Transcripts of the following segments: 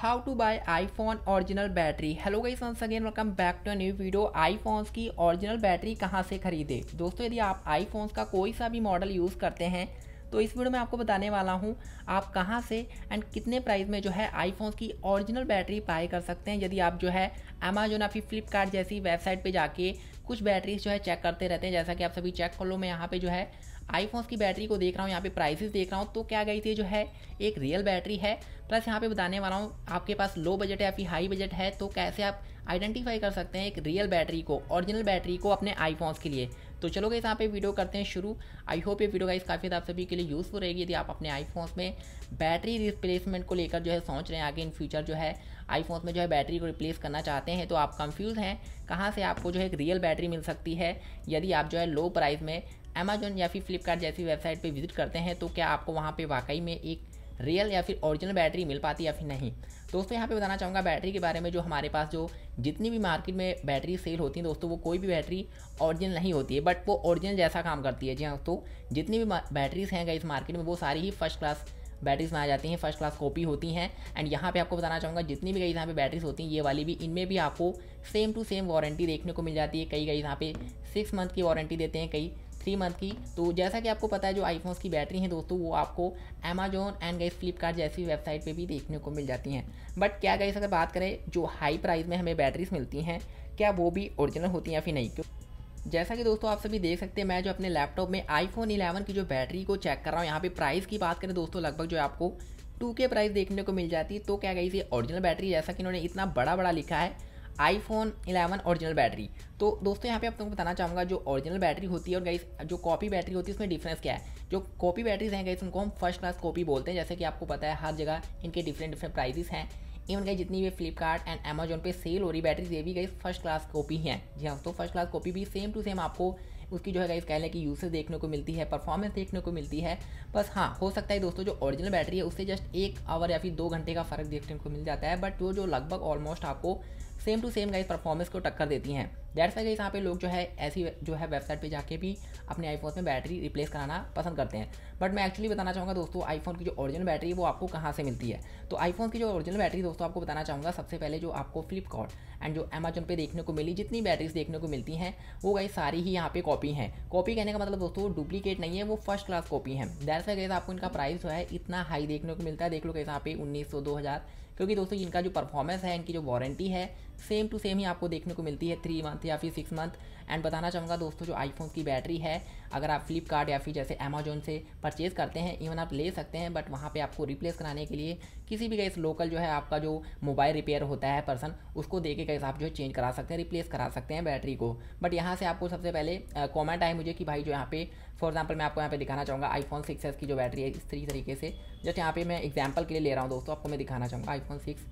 how to buy iPhone original battery hello guys सन again welcome back to new video iPhones की original battery कहाँ से खरीदे दोस्तों यदि आप आईफोन्स का कोई सा भी मॉडल यूज़ करते हैं तो इस वीडियो में आपको बताने वाला हूँ आप कहाँ से एंड कितने प्राइस में जो है आई फोन्स की ओरिजिनल बैटरी बाई कर सकते हैं यदि आप जो है अमेजोन या फिर फ्लिपकार्ट जैसी वेबसाइट पर जाके कुछ बैटरीज जो है चेक करते रहते हैं जैसा कि आप सभी चेक कर लो मैं यहाँ पे जो है आईफोन्स की बैटरी को देख रहा हूँ यहाँ पे प्राइसेस देख रहा हूँ तो क्या गई थी जो है एक रियल बैटरी है प्लस यहाँ पे बताने वाला हूँ आपके पास लो बजट है या फिर हाई बजट है तो कैसे आप आइडेंटिफाई कर सकते हैं एक रियल बैटरी को ओरिजिनल बैटरी को अपने आईफोन्स के लिए तो चलो गाइस यहाँ पे वीडियो करते हैं शुरू आई होप ये वीडियो गाइस काफ़ी आप सभी के लिए यूज़फुल रहेगी यदि आप अपने आईफोन्स में बैटरी रिप्लेसमेंट को लेकर जो है सोच रहे हैं आगे इन फ्यूचर जो है आईफोन्स में जो है बैटरी को रिप्लेस करना चाहते हैं तो आप कंफ्यूज हैं कहाँ से आपको जो है एक रियल बैटरी मिल सकती है यदि आप जो है लो प्राइस में अमेजोन या फिर फ्लिपकार्ट जैसी वेबसाइट पर विजिट करते हैं तो क्या आपको वहाँ पर वाकई में एक रियल या फिर ओरिजिनल बैटरी मिल पाती या फिर नहीं दोस्तों यहाँ पे बताना चाहूँगा बैटरी के बारे में जो हमारे पास जो जितनी भी मार्केट में बैटरी सेल होती है दोस्तों वो कोई भी बैटरी ओरिजिनल नहीं होती है बट वो ओरिजिनल जैसा काम करती है जी हाँ तो जितनी भी बैटरीज हैं इस मार्केट में वो सारी ही फर्स्ट क्लास बैटरीज में आ जाती हैं फर्स्ट क्लास कॉपी होती हैं एंड यहाँ पे आपको बताना चाहूँगा जितनी भी कई यहाँ पे बैटरीज होती हैं ये वाली भी इनमें भी आपको सेम टू सेम वारंटी देखने को मिल जाती है कई कई यहाँ पे सिक्स मंथ की वारंटी देते हैं कई थ्री मंथ की तो जैसा कि आपको पता है जो आईफोन्स की बैटरी है दोस्तों वो आपको अमेजोन एंड गई फ्लिपकार्ट जैसी वेबसाइट पर भी देखने को मिल जाती हैं बट क्या गई अगर बात करें जो हाई प्राइस में हमें बैटरीज मिलती हैं क्या वो भी ओरिजिनल होती हैं या फिर नहीं क्यों जैसा कि दोस्तों आप सभी देख सकते हैं मैं जो अपने लैपटॉप में आईफोन 11 की जो बैटरी को चेक कर रहा हूँ यहाँ पे प्राइस की बात करें दोस्तों लगभग जो आपको टू के प्राइस देखने को मिल जाती है तो क्या गई थी ओरिजिनल बैटरी जैसा कि इन्होंने इतना बड़ा बड़ा लिखा है आईफोन 11 ओरिजिनल बैटरी तो दोस्तों यहाँ पे आप तुमको बताना चाहूँगा जो ओरिजिनल बैटरी होती है और गाइस जो कॉपी बैटरी होती है उसमें डिफरेंस क्या है जो कॉपी बैटरीज हैं गाइस उनको हम फर्स्ट क्लास कॉपी बोलते हैं जैसे कि आपको पता है हर जगह इनके डिफरेंट डिफरेंट प्राइजेस हैं इवन गई जितनी भी फ्लिपकार्ट एंड अमेजोन पर सेल हो रही बैटरीज ये भी गई फर्स्ट क्लास कॉपी हैं जी हाँ तो फर्स्ट क्लास कॉपी भी सेम टू सेम आपको उसकी जो है गाइस कहने की यूसेज देखने को मिलती है परफॉर्मेंस देखने को मिलती है बस हाँ हो सकता है दोस्तों जो ओरिजिनल बैटरी है उससे जस्ट एक आवर या फिर दो घंटे का फर्क देखने को मिल जाता है बट वो जो लगभग ऑलमोस्ट आपको same to same guys performance को टक्कर देती हैं दैट्स वाई गाइस यहाँ पे लोग जो है ऐसी जो है वेबसाइट पे जाके भी अपने आईफोन में बैटरी रिप्लेस कराना पसंद करते हैं बट मैं एक्चुअली बताना चाहूँगा दोस्तों आईफोन की जो ओरिजिनल बैटरी है वो आपको कहाँ से मिलती है तो आईफोन की जो ओरिजिनल बैटरी दोस्तों आपको बताना चाहूँगा सबसे पहले जो आपको फ्लिपकार्ट एंड जो अमेजोन पे देखने को मिली जितनी बैटरीज देखने को मिलती हैं वो गई सारी ही यहाँ पे कॉपी हैं कॉपी कहने का मतलब दोस्तों डुप्लीकेट नहीं है वो फर्स्ट क्लास कॉपी हैं दैट्स वाई गाइस आपको इनका प्राइस जो है इतना हाई देखने को मिलता है देख लो कैसे यहाँ पे उन्नीस सौ दो हज़ार क्योंकि दोस्तों इनका जो परफॉर्मेंस है इनकी जो वारंटी है सेम टू सेम ही आपको देखने को मिलती है थ्री मंथ या फिर सिक्स मंथ एंड बताना चाहूँगा दोस्तों जो आईफोन की बैटरी है अगर आप फ्लिपकार्ट या फिर जैसे अमेजोन से परचेज़ करते हैं इवन आप ले सकते हैं बट वहाँ पर आपको रिप्लेस कराने के लिए किसी भी गैस लोकल जो है आपका जो मोबाइल रिपेयर होता है पर्सन उसको दे के गैस आप जो है चेंज करा सकते हैं रिप्लेस करा सकते हैं बैटरी को बट यहाँ से आपको सबसे पहले कॉमेंट आए मुझे कि भाई जो यहाँ पे फॉर एग्जाम्पल मैं आपको यहाँ पे दिखाना चाहूँगा आईफोन सिक्स एस की जो बैटरी है इस तरी तरीके से जस्ट यहाँ पे मैं एग्जाम्पल के लिए ले रहा हूँ दोस्तों आपको मैं दिखाना चाहूँगा आईफोन सिक्स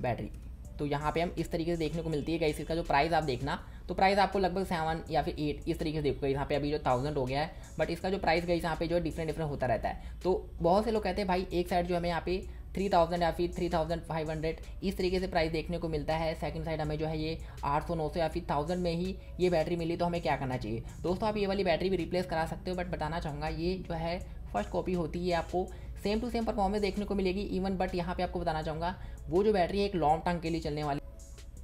बैटरी तो यहाँ पे हम इस तरीके से देखने को मिलती है गैस इसका जो प्राइस आप देखना तो प्राइस आपको लगभग सेवन या फिर एट इस तरीके से देखोगे यहाँ पे अभी जो थाउजेंड हो गया है बट इसका जो प्राइस गई यहाँ पे जो डिफरेंट डिफरेंट होता रहता है तो बहुत से लोग कहते हैं भाई एक साइड जो हमें यहाँ पे थ्री थाउजेंड या फिर थ्री थाउजेंड फाइव हंड्रेड इस तरीके से प्राइस देखने को मिलता है सेकंड साइड हमें जो है ये आठ सौ नौ सौ या फिर थाउजेंड में ही ये बैटरी मिली तो हमें क्या करना चाहिए दोस्तों आप ये वाली बैटरी भी रिप्लेस करा सकते हो बट बताना चाहूँगा ये जो है फर्स्ट कॉपी होती है आपको सेम टू सेम परफॉर्मेंस देखने को मिलेगी इवन बट यहाँ पे आपको बताना चाहूँगा वो जो बैटरी है एक लॉन्ग टर्म के लिए चलने वाली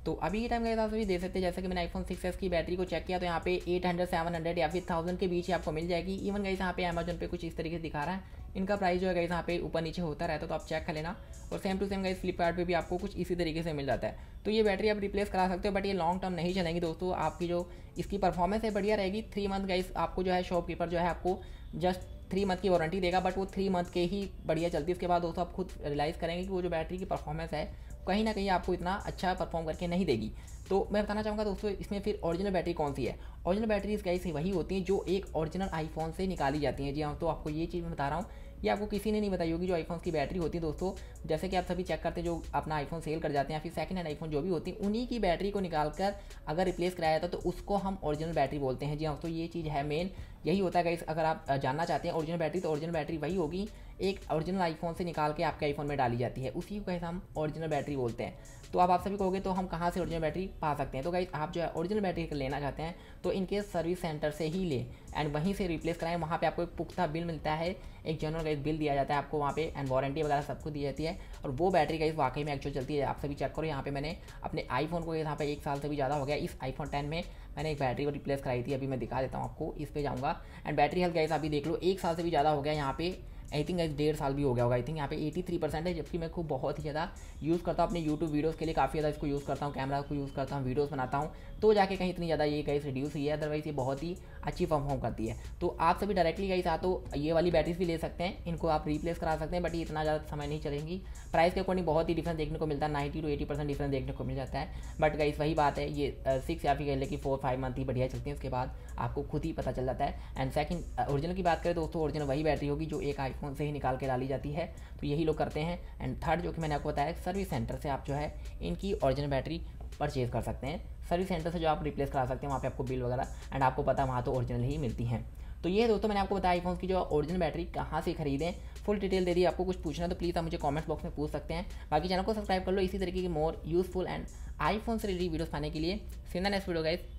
तो अभी के टाइम के हिसाब से भी दे सकते हैं जैसे कि मैंने आईफोन सिक्स की बैटरी को चेक किया तो यहाँ पे एट हंड्रेड सेवन हंड्रेड या फिर थाउजेंड के बीच ही आपको मिल जाएगी इवन गई यहाँ पे अमेजोन पे कुछ इस तरीके से दिखा रहा है इनका प्राइस जो है गई यहाँ पे ऊपर नीचे होता रहता है तो आप चेक कर लेना और सेम टू सेम गई फ्लिपकार्ट भी आपको कुछ इसी तरीके से मिल जाता है तो ये बैटरी आप रिप्लेस करा सकते हो बट ये लॉन्ग टर्म नहीं चलेंगी दोस्तों आपकी जो इसकी परफॉर्मेंस है बढ़िया रहेगी थ्री मंथ गई आपको जो है शॉपकीपर जो है आपको जस्ट थ्री मंथ की वारंटी देगा बट वो थ्री मंथ के ही बढ़िया चलती है इसके बाद दोस्तों आप खुद रियलाइज़ करेंगे कि वो जो बैटरी की परफॉर्मेंस है कहीं ना कहीं आपको इतना अच्छा परफॉर्म करके नहीं देगी तो मैं बताना चाहूँगा दोस्तों इसमें फिर ओरिजिनल बैटरी कौन सी है ओरिजिनल बैटरीज गाइस वही होती हैं जो एक ओरिजिनल आईफोन से निकाली जाती हैं जी हाँ तो आपको ये चीज़ मैं बता रहा हूँ ये आपको किसी ने नहीं बताई होगी जो आईफोन की बैटरी होती है दोस्तों जैसे कि आप सभी चेक करते हैं जो अपना आईफोन सेल कर जाते हैं फिर सेकंड हैंड आईफोन जो भी होती है उन्हीं की बैटरी को निकाल कर अगर रिप्लेस कराया जाता है तो उसको हम ओरिजिनल बैटरी बोलते हैं जी हाँ तो ये चीज़ है मेन यही होता है गाइस अगर आप जानना चाहते हैं ओरिजिनल बैटरी तो ओरिजिनल बैटरी वही होगी एक ओरिजिनल आईफोन से निकाल के आपके आईफोन में डाली जाती है उसी को कैसे हम ओरिजिनल बैटरी बोलते हैं तो आप आप सभी कहोगे तो हम कहाँ से ओरिजिनल बैटरी पा सकते हैं तो गाइस आप जो है ओरिजिनल बैटरी लेना चाहते हैं तो इनके सर्विस सेंटर से ही लें एंड वहीं से रिप्लेस कराएं वहाँ पर आपको एक पुख्ता बिल मिलता है एक जनरल गाइस बिल दिया जाता है आपको वहाँ पर एंड वारंटी वगैरह सब कुछ दी जाती है और वो बैटरी गाइस वाकई में एक्चुअल चलती है आप सभी चेक करो यहाँ पर मैंने अपने आईफोन को यहाँ पर एक साल से भी ज़्यादा हो गया इस आईफोन टेन में मैंने एक बैटरी को रिप्लेस कराई थी अभी मैं दिखा देता हूँ आपको इस पर जाऊँगा एंड बैटरी हेल्थ गैस अभी देख लो एक साल से भी ज़्यादा हो गया यहाँ पे आई थिंक डेढ़ साल भी हो गया होगा आई थिंक यहाँ पे एटी थ्री परसेंट है जबकि मैं खूब बहुत ही ज़्यादा यूज़ करता हूँ अपने यूट्यूब वीडियोज़ के लिए काफ़ी ज़्यादा इसको यूज़ करता हूँ कैमरा को यूज़ करता हूँ वीडियोज़ बनाता हूँ तो जाके कहीं इतनी ज़्यादा ये कहीं रिड्यूस हुई है अदरवाइज़ ये बहुत ही अच्छी परफॉर्म करती है तो आप सभी डायरेक्टली कहीं चाहते तो ये वाली बैटरीज भी ले सकते हैं इनको आप रिप्लेस करा सकते हैं बट ये इतना ज़्यादा समय नहीं चलेंगी प्राइस के अकॉर्डिंग बहुत ही डिफरेंस देखने को मिलता है ninety to eighty percent difference देखने को मिल जाता है बट गाइस वही बात है ये सिक्स या फिर कह लेकिन कि फोर फाइव मंथ ही बढ़िया चलती है उसके बाद आपको खुद ही पता चल जाता है एंड सेकंड ओरिजिनल की बात करें दोस्तों ओरिजिनल वही बैटरी होगी जो एक आई से ही निकाल के डाली जाती है तो यही लोग करते हैं एंड थर्ड जो कि मैंने आपको बताया सर्विस सेंटर से आप जो है इनकी ओरिजिनल बैटरी परचेज़ कर सकते हैं सर्विस सेंटर से जो आप रिप्लेस करा सकते हैं वहाँ पे आपको बिल वगैरह एंड आपको पता वहाँ तो ओरिजिनल ही मिलती हैं तो ये दोस्तों मैंने आपको बताया आईफोन की जो ओरिजिनल बैटरी कहाँ से खरीदें फुल डिटेल दे दी आपको कुछ पूछना तो प्लीज़ आप मुझे कमेंट बॉक्स में पूछ सकते हैं बाकी चैनल को सब्सक्राइब कर लो इसी तरीके की मोर यूजफुल एंड आईफोन से रिलेटेड वीडियोस पाने के लिए सिंधा नेक्स्ट वीडियो गाइज